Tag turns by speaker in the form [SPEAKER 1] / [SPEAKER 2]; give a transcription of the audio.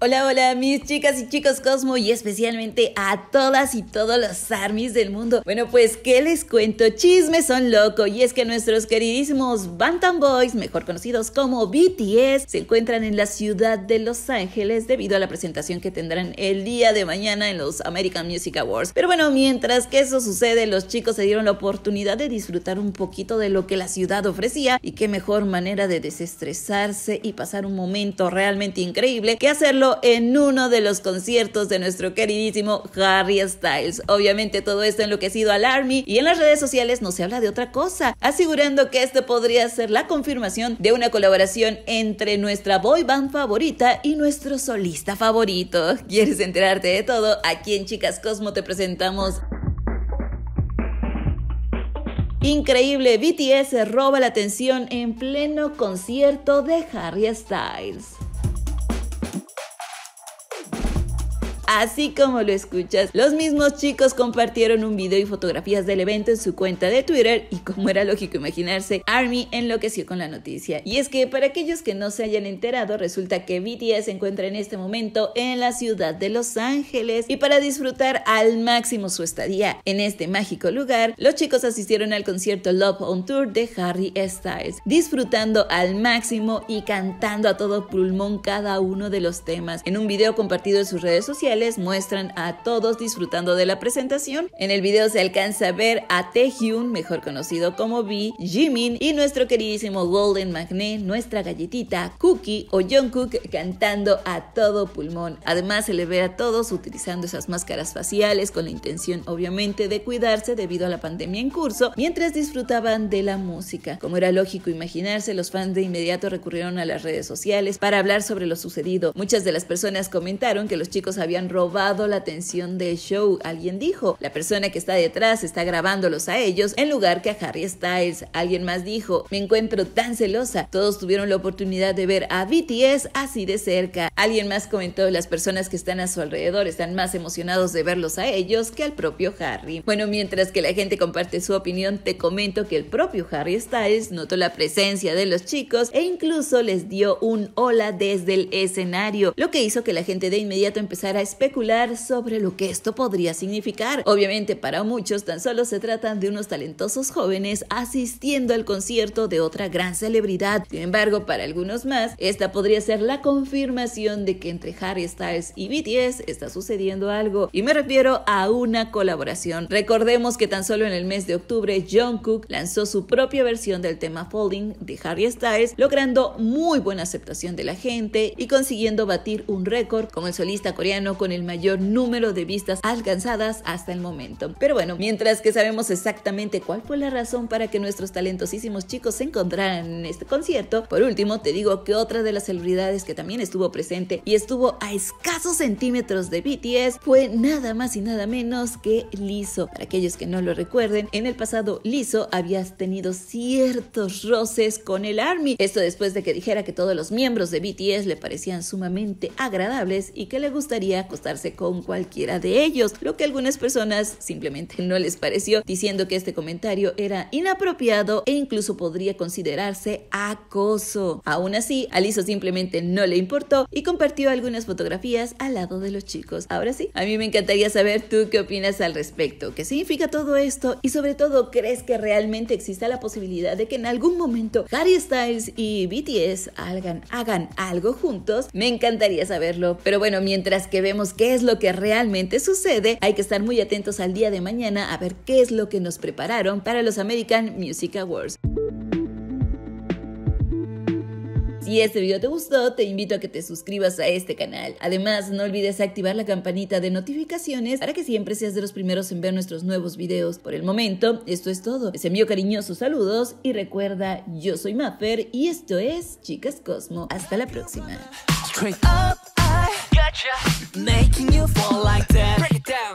[SPEAKER 1] Hola, hola, mis chicas y chicos Cosmo y especialmente a todas y todos los armies del mundo. Bueno, pues, ¿qué les cuento? Chismes son loco y es que nuestros queridísimos Bantam Boys, mejor conocidos como BTS, se encuentran en la ciudad de Los Ángeles debido a la presentación que tendrán el día de mañana en los American Music Awards. Pero bueno, mientras que eso sucede, los chicos se dieron la oportunidad de disfrutar un poquito de lo que la ciudad ofrecía y qué mejor manera de desestresarse y pasar pasar un momento realmente increíble que hacerlo en uno de los conciertos de nuestro queridísimo Harry Styles. Obviamente todo esto enloquecido al Army y en las redes sociales no se habla de otra cosa, asegurando que esto podría ser la confirmación de una colaboración entre nuestra boy band favorita y nuestro solista favorito. ¿Quieres enterarte de todo? Aquí en Chicas Cosmo te presentamos Increíble, BTS roba la atención en pleno concierto de Harry Styles. Así como lo escuchas, los mismos chicos compartieron un video y fotografías del evento en su cuenta de Twitter y como era lógico imaginarse, Army enloqueció con la noticia. Y es que para aquellos que no se hayan enterado, resulta que BTS se encuentra en este momento en la ciudad de Los Ángeles y para disfrutar al máximo su estadía en este mágico lugar, los chicos asistieron al concierto Love on Tour de Harry Styles, disfrutando al máximo y cantando a todo pulmón cada uno de los temas. En un video compartido en sus redes sociales, muestran a todos disfrutando de la presentación. En el video se alcanza a ver a Taehyun, mejor conocido como V, Jimin y nuestro queridísimo Golden Magnet, nuestra galletita Cookie o Jungkook cantando a todo pulmón. Además se le ve a todos utilizando esas máscaras faciales con la intención obviamente de cuidarse debido a la pandemia en curso mientras disfrutaban de la música. Como era lógico imaginarse, los fans de inmediato recurrieron a las redes sociales para hablar sobre lo sucedido. Muchas de las personas comentaron que los chicos habían robado la atención del show. Alguien dijo, la persona que está detrás está grabándolos a ellos en lugar que a Harry Styles. Alguien más dijo, me encuentro tan celosa. Todos tuvieron la oportunidad de ver a BTS así de cerca. Alguien más comentó, las personas que están a su alrededor están más emocionados de verlos a ellos que al propio Harry. Bueno, mientras que la gente comparte su opinión, te comento que el propio Harry Styles notó la presencia de los chicos e incluso les dio un hola desde el escenario, lo que hizo que la gente de inmediato empezara a esperar sobre lo que esto podría significar. Obviamente para muchos tan solo se tratan de unos talentosos jóvenes asistiendo al concierto de otra gran celebridad. Sin embargo, para algunos más, esta podría ser la confirmación de que entre Harry Styles y BTS está sucediendo algo. Y me refiero a una colaboración. Recordemos que tan solo en el mes de octubre, Jungkook lanzó su propia versión del tema Folding de Harry Styles, logrando muy buena aceptación de la gente y consiguiendo batir un récord con el solista coreano con el mayor número de vistas alcanzadas hasta el momento. Pero bueno, mientras que sabemos exactamente cuál fue la razón para que nuestros talentosísimos chicos se encontraran en este concierto, por último te digo que otra de las celebridades que también estuvo presente y estuvo a escasos centímetros de BTS fue nada más y nada menos que Liso. Para aquellos que no lo recuerden, en el pasado Liso había tenido ciertos roces con el ARMY. Esto después de que dijera que todos los miembros de BTS le parecían sumamente agradables y que le gustaría con cualquiera de ellos, lo que a algunas personas simplemente no les pareció, diciendo que este comentario era inapropiado e incluso podría considerarse acoso. Aún así, a simplemente no le importó y compartió algunas fotografías al lado de los chicos. Ahora sí, a mí me encantaría saber tú qué opinas al respecto, qué significa todo esto y sobre todo, ¿crees que realmente exista la posibilidad de que en algún momento Harry Styles y BTS hagan, hagan algo juntos? Me encantaría saberlo, pero bueno, mientras que vemos qué es lo que realmente sucede, hay que estar muy atentos al día de mañana a ver qué es lo que nos prepararon para los American Music Awards. Si este video te gustó, te invito a que te suscribas a este canal. Además, no olvides activar la campanita de notificaciones para que siempre seas de los primeros en ver nuestros nuevos videos. Por el momento, esto es todo. Les envío cariñosos saludos y recuerda, yo soy Mapper y esto es Chicas Cosmo. Hasta la próxima. making you fall like that. Break it down.